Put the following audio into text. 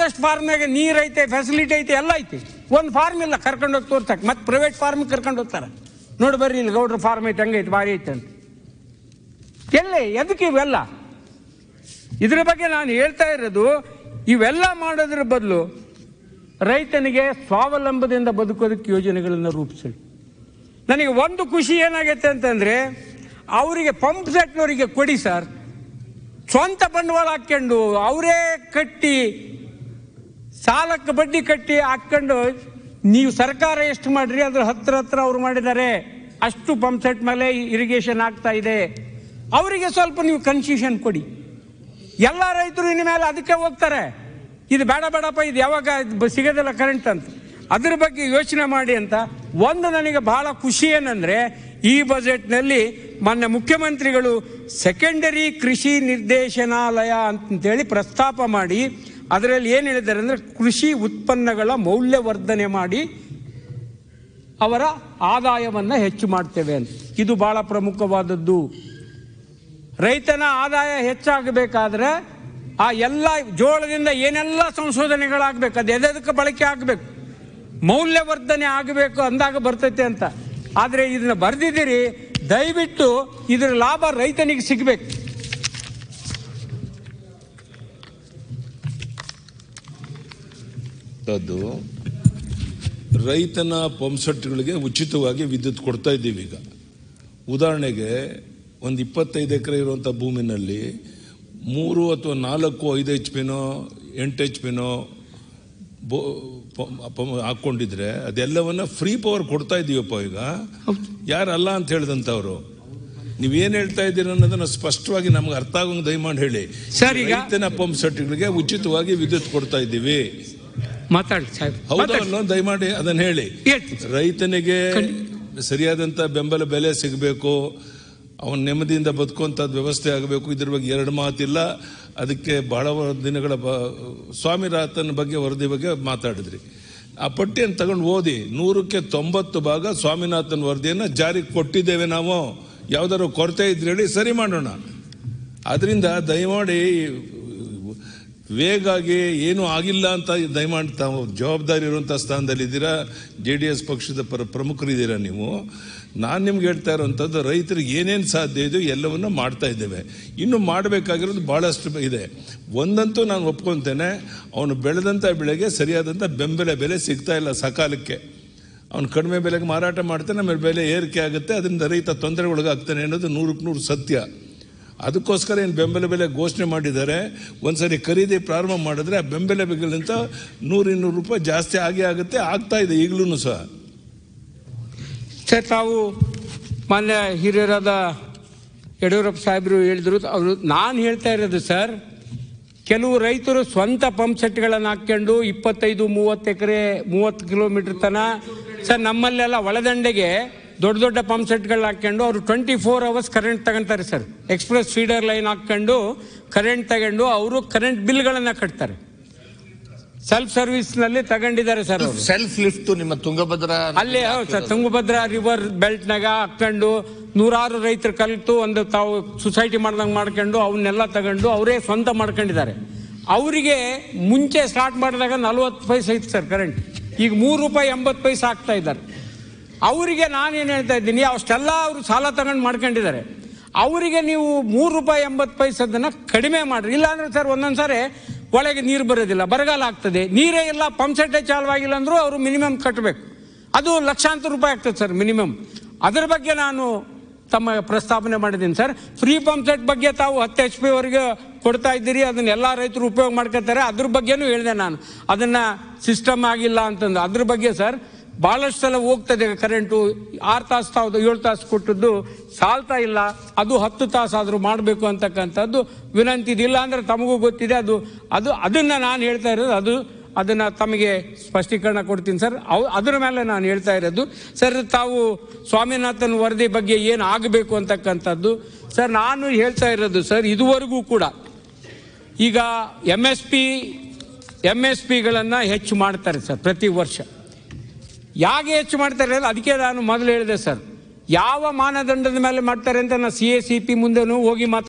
ಬೇಕಾದಷ್ಟು ಫಾರ್ಮ್ನಾಗ ಐತೆ ಫೆಸಿಲಿಟಿ ಐತೆ ಎಲ್ಲ ಐತಿ ಒಂದು ಫಾರ್ಮ್ ಇಲ್ಲ ಕರ್ಕೊಂಡೋಗಿ ತೋರ್ಸಕ್ ಮತ್ತು ಪ್ರೈವೇಟ್ ಫಾರ್ಮ್ ಕರ್ಕೊಂಡು ಹೋಗ್ತಾರೆ ನೋಡಿ ಬರ್ರಿ ಇಲ್ಲಿ ಗೌಡ್ರ ಫಾರ್ಮ್ ಐತೆ ಹಂಗೈತೆ ಭಾರಿ ಐತೆ ಅಂತ ಎಲ್ಲಿ ಎದಕ್ಕೆ ಇವೆಲ್ಲ ಇದ್ರ ಬಗ್ಗೆ ನಾನು ಹೇಳ್ತಾ ಇರೋದು ಇವೆಲ್ಲ ಮಾಡೋದ್ರ ಬದಲು ರೈತನಿಗೆ ಸ್ವಾವಲಂಬದಿಂದ ಬದುಕೋದಕ್ಕೆ ಯೋಜನೆಗಳನ್ನು ರೂಪಿಸಲಿ ನನಗೆ ಒಂದು ಖುಷಿ ಏನಾಗೈತೆ ಅಂತಂದರೆ ಅವರಿಗೆ ಪಂಪ್ ಸೆಟ್ನವರಿಗೆ ಕೊಡಿ ಸರ್ ಸ್ವಂತ ಬಂಡವಾಳ ಹಾಕ್ಕೊಂಡು ಅವರೇ ಕಟ್ಟಿ ಸಾಲಕ್ಕೆ ಬಡ್ಡಿ ಕಟ್ಟಿ ಹಾಕ್ಕೊಂಡು ನೀವು ಸರ್ಕಾರ ಎಷ್ಟು ಮಾಡ್ರಿ ಅದ್ರ ಹತ್ರ ಹತ್ರ ಅವ್ರು ಮಾಡಿದ್ದಾರೆ ಅಷ್ಟು ಪಂಪ್ ಸೆಟ್ ಮೇಲೆ ಇರಿಗೇಷನ್ ಆಗ್ತಾ ಇದೆ ಅವರಿಗೆ ಸ್ವಲ್ಪ ನೀವು ಕನ್ಸೆಷನ್ ಕೊಡಿ ಎಲ್ಲ ರೈತರು ಇನ್ನ ಮೇಲೆ ಅದಕ್ಕೆ ಹೋಗ್ತಾರೆ ಇದು ಬೇಡ ಬೇಡಪ್ಪ ಇದು ಯಾವಾಗ ಸಿಗೋದಿಲ್ಲ ಕರೆಂಟ್ ಅಂತ ಅದ್ರ ಬಗ್ಗೆ ಯೋಚನೆ ಮಾಡಿ ಅಂತ ಒಂದು ನನಗೆ ಬಹಳ ಖುಷಿ ಏನಂದರೆ ಈ ಬಜೆಟ್ನಲ್ಲಿ ಮೊನ್ನೆ ಮುಖ್ಯಮಂತ್ರಿಗಳು ಸೆಕೆಂಡರಿ ಕೃಷಿ ನಿರ್ದೇಶನಾಲಯ ಅಂತೇಳಿ ಪ್ರಸ್ತಾಪ ಮಾಡಿ ಅದರಲ್ಲಿ ಏನು ಹೇಳಿದ್ದಾರೆ ಅಂದರೆ ಕೃಷಿ ಉತ್ಪನ್ನಗಳ ಮೌಲ್ಯವರ್ಧನೆ ಮಾಡಿ ಅವರ ಆದಾಯವನ್ನು ಹೆಚ್ಚು ಮಾಡ್ತೇವೆ ಅಂತ ಇದು ಭಾಳ ಪ್ರಮುಖವಾದದ್ದು ರೈತನ ಆದಾಯ ಹೆಚ್ಚಾಗಬೇಕಾದ್ರೆ ಆ ಎಲ್ಲ ಜೋಳದಿಂದ ಏನೆಲ್ಲ ಸಂಶೋಧನೆಗಳಾಗಬೇಕು ಅದು ಎದಕ್ಕೆ ಬಳಕೆ ಆಗಬೇಕು ಮೌಲ್ಯವರ್ಧನೆ ಆಗಬೇಕು ಅಂದಾಗ ಬರ್ತೈತೆ ಅಂತ ಆದರೆ ಇದನ್ನ ಬರೆದಿದ್ದೀರಿ ದಯವಿಟ್ಟು ಇದರ ಲಾಭ ರೈತನಿಗೆ ಸಿಗಬೇಕು ಕೊಟ್ಟದ್ದು ರೈತನ ಪಂಪ್ಸೆಟ್ಗಳಿಗೆ ಉಚಿತವಾಗಿ ವಿದ್ಯುತ್ ಕೊಡ್ತಾ ಇದ್ದೀವಿ ಈಗ ಉದಾಹರಣೆಗೆ ಒಂದು ಇಪ್ಪತ್ತೈದು ಎಕರೆ ಇರುವಂಥ ಭೂಮಿನಲ್ಲಿ ಮೂರು ಅಥವಾ ನಾಲ್ಕು ಐದು ಎಚ್ ಪಿನೋ ಎಂಟು ಎಚ್ ಪಿನೋ ಬೋ ಹಾಕ್ಕೊಂಡಿದ್ರೆ ಅದೆಲ್ಲವನ್ನ ಫ್ರೀ ಪವರ್ ಕೊಡ್ತಾ ಇದ್ದೀವಪ್ಪ ಈಗ ಯಾರಲ್ಲ ಅಂತ ಹೇಳಿದಂಥವ್ರು ನೀವೇನು ಹೇಳ್ತಾ ಇದ್ದೀರ ಅನ್ನೋದನ್ನ ಸ್ಪಷ್ಟವಾಗಿ ನಮ್ಗೆ ಅರ್ಥ ಆಗೋಂಗೆ ದಯಮಾಡಿ ಹೇಳಿ ರೈತನ ಪಂಪ್ ಸೆಟ್ಗಳಿಗೆ ಉಚಿತವಾಗಿ ವಿದ್ಯುತ್ ಕೊಡ್ತಾ ಇದ್ದೀವಿ ಮಾತಾಡಿ ಸಾಹೇಬ್ ದಯಮಾಡಿ ಅದನ್ನು ಹೇಳಿ ರೈತನಿಗೆ ಸರಿಯಾದಂತ ಬೆಂಬಲ ಬೆಲೆ ಸಿಗಬೇಕು ಅವನ ನೆಮ್ಮದಿಯಿಂದ ಬದುಕುವಂಥದ್ದು ವ್ಯವಸ್ಥೆ ಆಗಬೇಕು ಇದ್ರ ಬಗ್ಗೆ ಎರಡು ಮಾತಿಲ್ಲ ಅದಕ್ಕೆ ಬಹಳ ದಿನಗಳ ಬ ಸ್ವಾಮಿನಾಥನ್ ಬಗ್ಗೆ ವರದಿ ಬಗ್ಗೆ ಮಾತಾಡಿದ್ರಿ ಆ ಪಟ್ಟಿಯನ್ನು ತಗೊಂಡು ಓದಿ ನೂರಕ್ಕೆ ತೊಂಬತ್ತು ಭಾಗ ಸ್ವಾಮಿನಾಥನ್ ವರದಿಯನ್ನು ಜಾರಿಗೆ ಕೊಟ್ಟಿದ್ದೇವೆ ನಾವು ಯಾವ್ದಾದ್ರು ಕೊರತೆ ಇದ್ರೆ ಹೇಳಿ ಸರಿ ಮಾಡೋಣ ಅದರಿಂದ ದಯಮಾಡಿ ವೇಗಾಗಿ ಏನೂ ಆಗಿಲ್ಲ ಅಂತ ದಯಮಾಂಡ್ ತಾವು ಜವಾಬ್ದಾರಿ ಇರುವಂಥ ಸ್ಥಾನದಲ್ಲಿದ್ದೀರಾ ಜೆ ಡಿ ಎಸ್ ಪಕ್ಷದ ಪರ ಪ್ರಮುಖರಿದ್ದೀರಾ ನೀವು ನಾನು ನಿಮ್ಗೆ ಹೇಳ್ತಾ ಇರೋವಂಥದ್ದು ರೈತರಿಗೆ ಏನೇನು ಸಾಧ್ಯ ಇದೆಯೋ ಎಲ್ಲವನ್ನು ಮಾಡ್ತಾ ಇದ್ದೇವೆ ಇನ್ನು ಮಾಡಬೇಕಾಗಿರೋದು ಭಾಳಷ್ಟು ಇದೆ ಒಂದಂತೂ ನಾನು ಒಪ್ಕೊತೇನೆ ಅವನು ಬೆಳೆದಂಥ ಬೆಳೆಗೆ ಸರಿಯಾದಂಥ ಬೆಂಬಲ ಬೆಲೆ ಸಿಗ್ತಾ ಇಲ್ಲ ಸಕಾಲಕ್ಕೆ ಅವನು ಕಡಿಮೆ ಬೆಲೆಗೆ ಮಾರಾಟ ಮಾಡ್ತಾನೆ ಆಮೇಲೆ ಬೆಲೆ ಏರಿಕೆ ಆಗುತ್ತೆ ಅದರಿಂದ ರೈತ ತೊಂದರೆಗೊಳಗಾಗ್ತಾನೆ ಅನ್ನೋದು ನೂರಕ್ಕೆ ನೂರು ಸತ್ಯ ಅದಕ್ಕೋಸ್ಕರ ಏನು ಬೆಂಬಲ ಬೆಲೆ ಘೋಷಣೆ ಮಾಡಿದ್ದಾರೆ ಒಂದು ಸರಿ ಖರೀದಿ ಪ್ರಾರಂಭ ಮಾಡಿದ್ರೆ ಆ ಬೆಂಬಲ ಬೆಲೆಗಿಂತ ನೂರು ಇನ್ನೂರು ರೂಪಾಯಿ ಜಾಸ್ತಿ ಆಗಿ ಆಗುತ್ತೆ ಆಗ್ತಾ ಇದೆ ಈಗಲೂ ಸಹ ಸರ್ ತಾವು ಮಾನ್ಯ ಹಿರಿಯರಾದ ಯಡಿಯೂರಪ್ಪ ಸಾಹೇಬರು ಹೇಳಿದ್ರು ಅವರು ನಾನು ಹೇಳ್ತಾ ಇರೋದು ಸರ್ ಕೆಲವು ರೈತರು ಸ್ವಂತ ಪಂಪ್ ಸೆಟ್ಗಳನ್ನು ಹಾಕ್ಕೊಂಡು ಇಪ್ಪತ್ತೈದು ಮೂವತ್ತು ಎಕರೆ ಮೂವತ್ತು ಕಿಲೋಮೀಟ್ರ್ ತನಕ ಸರ್ ನಮ್ಮಲ್ಲೆಲ್ಲ ಒಳದಂಡೆಗೆ ದೊಡ್ಡ ದೊಡ್ಡ ಪಂಪ್ ಸೆಟ್ಗಳು ಹಾಕ್ಕೊಂಡು ಅವರು ಟ್ವೆಂಟಿ ಫೋರ್ ಅವರ್ಸ್ ಕರೆಂಟ್ ತಗೊತಾರೆ ಸರ್ ಎಕ್ಸ್ಪ್ರೆಸ್ ಫೀಡರ್ ಲೈನ್ ಹಾಕ್ಕೊಂಡು ಕರೆಂಟ್ ತಗೊಂಡು ಅವರು ಕರೆಂಟ್ ಬಿಲ್ಗಳನ್ನು ಕಟ್ತಾರೆ ಸೆಲ್ಫ್ ಸರ್ವಿಸ್ನಲ್ಲಿ ತಗೊಂಡಿದ್ದಾರೆ ಸರ್ ಸೆಲ್ಫ್ ಲಿಫ್ಟ್ ನಿಮ್ಮ ತುಂಗಭದ್ರಾ ಅಲ್ಲಿ ಹೌದು ಸರ್ ತುಂಗಭದ್ರಾ ರಿವರ್ ಬೆಲ್ಟ್ನಾಗ ಹಾಕ್ಕೊಂಡು ನೂರಾರು ರೈತರು ಕಲಿತು ಒಂದು ತಾವು ಸೊಸೈಟಿ ಮಾಡ್ದಂಗೆ ಮಾಡ್ಕೊಂಡು ಅವನ್ನೆಲ್ಲ ತಗೊಂಡು ಅವರೇ ಸ್ವಂತ ಮಾಡ್ಕೊಂಡಿದ್ದಾರೆ ಅವರಿಗೆ ಮುಂಚೆ ಸ್ಟಾರ್ಟ್ ಮಾಡಿದಾಗ ನಲ್ವತ್ತು ಪೈಸೆ ಇತ್ತು ಸರ್ ಕರೆಂಟ್ ಈಗ ಮೂರು ರೂಪಾಯಿ ಎಂಬತ್ತು ಪೈಸೆ ಆಗ್ತಾ ಇದ್ದಾರೆ ಅವರಿಗೆ ನಾನೇನು ಹೇಳ್ತಾ ಇದ್ದೀನಿ ಅಷ್ಟೆಲ್ಲ ಅವರು ಸಾಲ ತಗೊಂಡು ಮಾಡ್ಕೊಂಡಿದ್ದಾರೆ ಅವರಿಗೆ ನೀವು ಮೂರು ರೂಪಾಯಿ ಎಂಬತ್ತು ಪೈಸದನ್ನು ಕಡಿಮೆ ಮಾಡಿರಿ ಇಲ್ಲಾಂದರೆ ಸರ್ ಒಂದೊಂದು ಸಾರಿ ಒಳಗೆ ನೀರು ಬರೋದಿಲ್ಲ ಬರಗಾಲ ಆಗ್ತದೆ ನೀರೇ ಇಲ್ಲ ಪಂಪ್ ಸೆಟ್ಟೇ ಆಗಿಲ್ಲ ಅಂದರೂ ಅವರು ಮಿನಿಮಮ್ ಕಟ್ಟಬೇಕು ಅದು ಲಕ್ಷಾಂತರ ರೂಪಾಯಿ ಆಗ್ತದೆ ಸರ್ ಮಿನಿಮಮ್ ಅದರ ಬಗ್ಗೆ ನಾನು ತಮ್ಮ ಪ್ರಸ್ತಾಪನೆ ಮಾಡಿದ್ದೀನಿ ಸರ್ ಫ್ರೀ ಪಂಪ್ ಸೆಟ್ ಬಗ್ಗೆ ತಾವು ಹತ್ತು ಎಚ್ ಪಿ ವರೆಗೆ ಕೊಡ್ತಾ ಇದ್ದೀರಿ ಅದನ್ನ ಎಲ್ಲ ರೈತರು ಉಪಯೋಗ ಮಾಡ್ಕೊತಾರೆ ಅದ್ರ ಬಗ್ಗೆನೂ ಹೇಳಿದೆ ನಾನು ಅದನ್ನು ಸಿಸ್ಟಮ್ ಆಗಿಲ್ಲ ಅಂತಂದು ಅದ್ರ ಬಗ್ಗೆ ಸರ್ ಭಾಳಷ್ಟು ಸಲ ಹೋಗ್ತದೆ ಕರೆಂಟು ಆರು ತಾಸು ತಾವ್ದು ಏಳು ತಾಸು ಕೊಟ್ಟದ್ದು ಸಾಲ್ತಾ ಇಲ್ಲ ಅದು ಹತ್ತು ತಾಸು ಆದರೂ ಮಾಡಬೇಕು ಅಂತಕ್ಕಂಥದ್ದು ವಿನಂತಿ ಇದಿಲ್ಲ ಅಂದರೆ ತಮಗೂ ಗೊತ್ತಿದೆ ಅದು ಅದು ಅದನ್ನು ನಾನು ಹೇಳ್ತಾ ಇರೋದು ಅದು ಅದನ್ನು ತಮಗೆ ಸ್ಪಷ್ಟೀಕರಣ ಕೊಡ್ತೀನಿ ಸರ್ ಅವು ಅದರ ಮೇಲೆ ನಾನು ಹೇಳ್ತಾ ಇರೋದು ಸರ್ ತಾವು ಸ್ವಾಮಿನಾಥನ್ ವರದಿ ಬಗ್ಗೆ ಏನು ಆಗಬೇಕು ಅಂತಕ್ಕಂಥದ್ದು ಸರ್ ನಾನು ಹೇಳ್ತಾ ಇರೋದು ಸರ್ ಇದುವರೆಗೂ ಕೂಡ ಈಗ M S P M S ಪಿಗಳನ್ನು ಹೆಚ್ಚು ಮಾಡ್ತಾರೆ ಸರ್ ಪ್ರತಿ ವರ್ಷ ಯಾಕೆ ಹೆಚ್ಚು ಮಾಡ್ತಾರೆ ಅದಕ್ಕೆ ನಾನು ಮೊದಲು ಹೇಳಿದೆ ಸರ್ ಯಾವ ಮಾನದಂಡದ ಮೇಲೆ ಮಾಡ್ತಾರೆ ಅಂತ ನಾನು ಸಿ ಎ ಸಿ ಪಿ ಮುಂದೆನೂ ಹೋಗಿ ಮಾತು